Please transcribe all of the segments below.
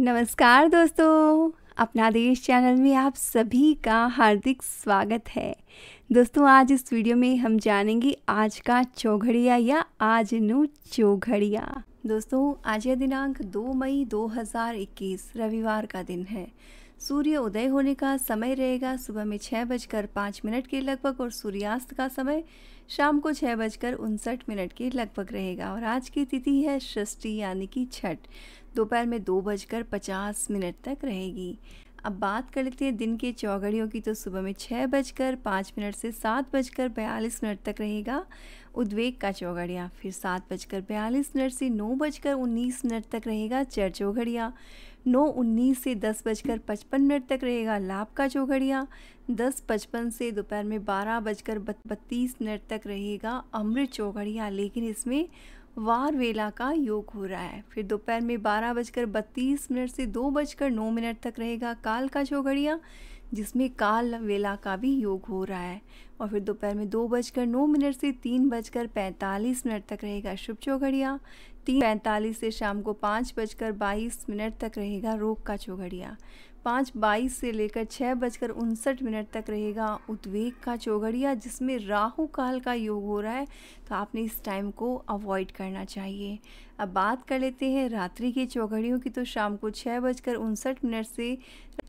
नमस्कार दोस्तों अपना देश चैनल में आप सभी का हार्दिक स्वागत है दोस्तों आज इस वीडियो में हम जानेंगे आज का चौघड़िया या आज नो चौघड़िया दोस्तों आज यह दिनांक 2 मई 2021 रविवार का दिन है सूर्य उदय होने का समय रहेगा सुबह में छः बजकर पाँच मिनट के लगभग और सूर्यास्त का समय शाम को छः बजकर उनसठ मिनट के लगभग रहेगा और आज की तिथि है षष्ठी यानी कि छठ दोपहर में दो बजकर पचास मिनट तक रहेगी अब बात कर लेते हैं दिन के चौघड़ियों की तो सुबह में छः बजकर पाँच मिनट से सात बजकर बयालीस मिनट तक रहेगा उद्वेग का चौघड़िया फिर सात बजकर बयालीस मिनट से नौ बजकर उन्नीस मिनट तक रहेगा चर चौघड़िया नौ उन्नीस से दस बजकर पचपन मिनट तक रहेगा लाभ का चौघड़िया दस पचपन से दोपहर में बारह बजकर बत्तीस मिनट तक रहेगा अमृत चौघड़िया लेकिन इसमें वार वेला का योग हो रहा है फिर दोपहर में बारह बजकर बत्तीस मिनट से दो बजकर नौ मिनट तक रहेगा काल का चौघड़िया जिसमें काल वेला का भी योग हो रहा है और फिर दोपहर में दो बजकर नौ मिनट से तीन बजकर पैंतालीस मिनट तक रहेगा शुभ चौघड़िया तीन पैंतालीस से शाम को पाँच बजकर बाईस मिनट तक रहेगा रोग का चौघड़िया पाँच बाईस से लेकर छः बजकर उनसठ मिनट तक रहेगा उद्वेग का चौघड़िया जिसमें राहु काल का योग हो रहा है तो आपने इस टाइम को अवॉइड करना चाहिए अब बात कर लेते हैं रात्रि के चौघड़ियों की तो शाम को छः बजकर उनसठ मिनट से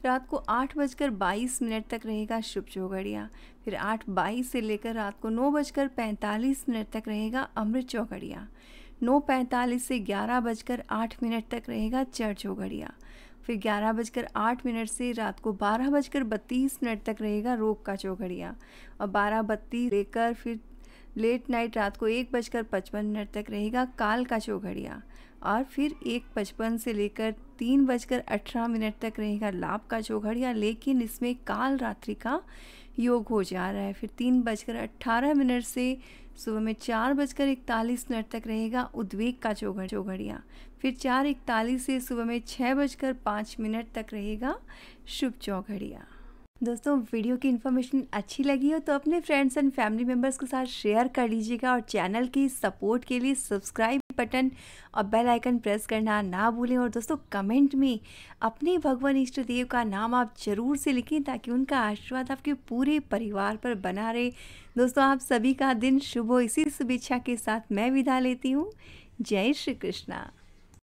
रात को आठ बजकर बाईस मिनट तक रहेगा शुभ चौघड़िया फिर आठ बाईस से लेकर रात को नौ बजकर पैंतालीस मिनट तक रहेगा अमृत चौघड़िया नौ पैंतालीस से ग्यारह बजकर आठ मिनट तक रहेगा चर्च हो घड़िया फिर ग्यारह बजकर आठ मिनट से रात को बारह बजकर बत्तीस मिनट तक रहेगा रोक का चौघड़िया और बारह बत्तीस लेकर फिर लेट नाइट रात को एक बजकर पचपन मिनट तक रहेगा काल का चौघड़िया और फिर एक पचपन से लेकर तीन बजकर अठारह मिनट तक रहेगा लाभ का चौघड़िया लेकिन इसमें काल रात्रि का योग हो जा रहा है फिर तीन बजकर अट्ठारह मिनट से सुबह में चार बजकर इकतालीस मिनट तक रहेगा उद्वेग का चौघड़ चौघड़िया फिर चार इकतालीस से सुबह में छः बजकर पाँच मिनट तक रहेगा शुभ चौघड़िया दोस्तों वीडियो की इन्फॉर्मेशन अच्छी लगी हो तो अपने फ्रेंड्स एंड फैमिली मेम्बर्स के साथ शेयर कर लीजिएगा और चैनल की सपोर्ट के लिए सब्सक्राइब बटन और बेल आइकन प्रेस करना ना भूलें और दोस्तों कमेंट में अपने भगवान इष्ट देव का नाम आप जरूर से लिखें ताकि उनका आशीर्वाद आपके पूरे परिवार पर बना रहे दोस्तों आप सभी का दिन शुभ हो इसी शुभेच्छा के साथ मैं विदा लेती हूँ जय श्री कृष्णा